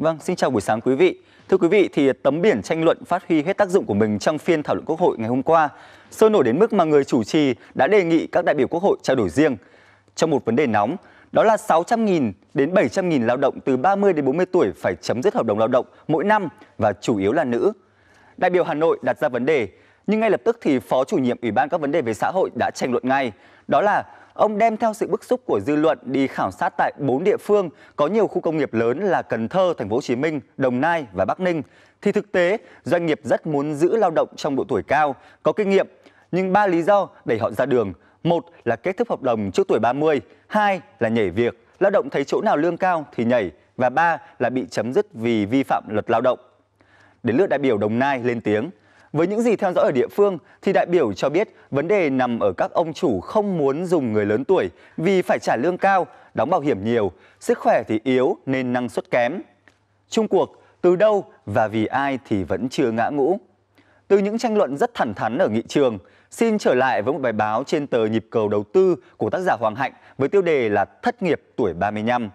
Vâng, xin chào buổi sáng quý vị. Thưa quý vị, thì tấm biển tranh luận phát huy hết tác dụng của mình trong phiên thảo luận Quốc hội ngày hôm qua, sôi nổi đến mức mà người chủ trì đã đề nghị các đại biểu Quốc hội trao đổi riêng trong một vấn đề nóng, đó là 600.000 đến 700.000 lao động từ 30 đến 40 tuổi phải chấm dứt hợp đồng lao động mỗi năm và chủ yếu là nữ. Đại biểu Hà Nội đặt ra vấn đề, nhưng ngay lập tức thì Phó chủ nhiệm Ủy ban các vấn đề về xã hội đã tranh luận ngay, đó là ông đem theo sự bức xúc của dư luận đi khảo sát tại 4 địa phương có nhiều khu công nghiệp lớn là Cần Thơ, Thành phố Hồ Chí Minh, Đồng Nai và Bắc Ninh. Thì thực tế, doanh nghiệp rất muốn giữ lao động trong độ tuổi cao, có kinh nghiệm, nhưng ba lý do đẩy họ ra đường. Một là kết thúc hợp đồng trước tuổi 30, hai là nhảy việc, lao động thấy chỗ nào lương cao thì nhảy và ba là bị chấm dứt vì vi phạm luật lao động. Đến lượt đại biểu Đồng Nai lên tiếng, với những gì theo dõi ở địa phương thì đại biểu cho biết vấn đề nằm ở các ông chủ không muốn dùng người lớn tuổi vì phải trả lương cao, đóng bảo hiểm nhiều, sức khỏe thì yếu nên năng suất kém. Trung cuộc từ đâu và vì ai thì vẫn chưa ngã ngũ. Từ những tranh luận rất thẳng thắn ở nghị trường, xin trở lại với một bài báo trên tờ Nhịp cầu đầu tư của tác giả Hoàng Hạnh với tiêu đề là Thất nghiệp tuổi 35.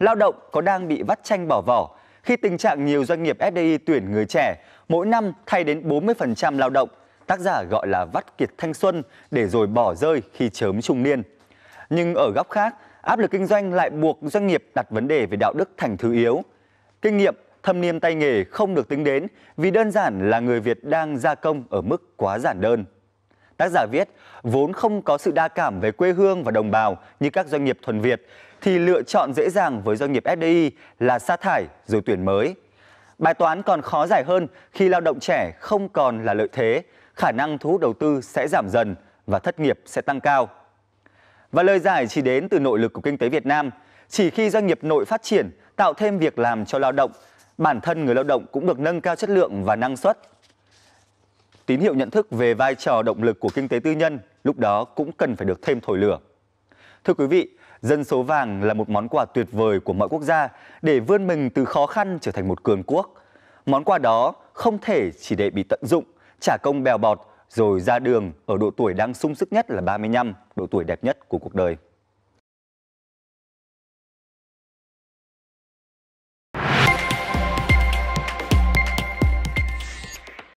Lao động có đang bị vắt tranh bỏ vỏ khi tình trạng nhiều doanh nghiệp FDI tuyển người trẻ mỗi năm thay đến 40% lao động, tác giả gọi là vắt kiệt thanh xuân để rồi bỏ rơi khi chớm trung niên. Nhưng ở góc khác, áp lực kinh doanh lại buộc doanh nghiệp đặt vấn đề về đạo đức thành thứ yếu. Kinh nghiệm, thâm niêm tay nghề không được tính đến vì đơn giản là người Việt đang gia công ở mức quá giản đơn. Tác giả viết, vốn không có sự đa cảm về quê hương và đồng bào như các doanh nghiệp thuần Việt, thì lựa chọn dễ dàng với doanh nghiệp FDI là sa thải rồi tuyển mới. Bài toán còn khó giải hơn khi lao động trẻ không còn là lợi thế, khả năng thu hút đầu tư sẽ giảm dần và thất nghiệp sẽ tăng cao. Và lời giải chỉ đến từ nội lực của kinh tế Việt Nam. Chỉ khi doanh nghiệp nội phát triển, tạo thêm việc làm cho lao động, bản thân người lao động cũng được nâng cao chất lượng và năng suất tín hiệu nhận thức về vai trò động lực của kinh tế tư nhân lúc đó cũng cần phải được thêm thổi lửa. Thưa quý vị, dân số vàng là một món quà tuyệt vời của mọi quốc gia để vươn mình từ khó khăn trở thành một cường quốc. Món quà đó không thể chỉ để bị tận dụng, trả công bèo bọt rồi ra đường ở độ tuổi đang sung sức nhất là 35, độ tuổi đẹp nhất của cuộc đời.